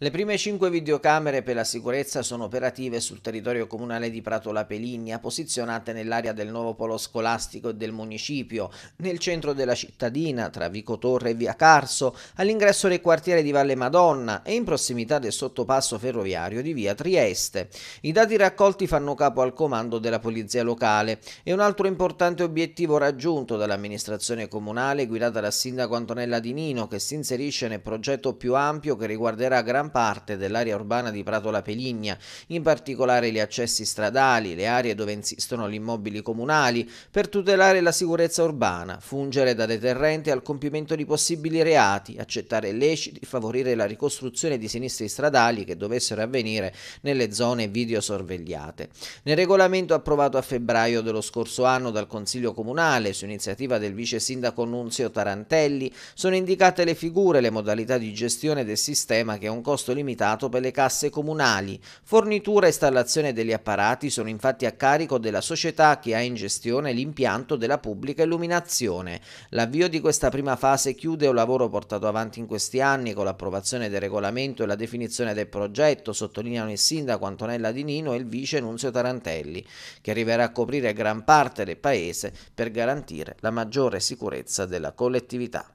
Le prime 5 videocamere per la sicurezza sono operative sul territorio comunale di Prato La posizionate nell'area del nuovo polo scolastico e del municipio, nel centro della cittadina, tra Vico Torre e Via Carso, all'ingresso del quartiere di Valle Madonna e in prossimità del sottopasso ferroviario di Via Trieste. I dati raccolti fanno capo al comando della polizia locale e un altro importante obiettivo raggiunto dall'amministrazione comunale guidata dal sindaco Antonella Di Nino che si inserisce nel progetto più ampio che riguarderà gran parte dell'area urbana di Prato La Peligna, in particolare gli accessi stradali, le aree dove insistono gli immobili comunali, per tutelare la sicurezza urbana, fungere da deterrente al compimento di possibili reati, accettare illeciti, favorire la ricostruzione di sinistri stradali che dovessero avvenire nelle zone videosorvegliate. Nel regolamento approvato a febbraio dello scorso anno dal Consiglio Comunale, su iniziativa del vice sindaco Nunzio Tarantelli, sono indicate le figure e le modalità di gestione del sistema che è un costo costo limitato per le casse comunali. Fornitura e installazione degli apparati sono infatti a carico della società che ha in gestione l'impianto della pubblica illuminazione. L'avvio di questa prima fase chiude un lavoro portato avanti in questi anni con l'approvazione del regolamento e la definizione del progetto, sottolineano il sindaco Antonella Di Nino e il vice Nunzio Tarantelli, che arriverà a coprire gran parte del paese per garantire la maggiore sicurezza della collettività.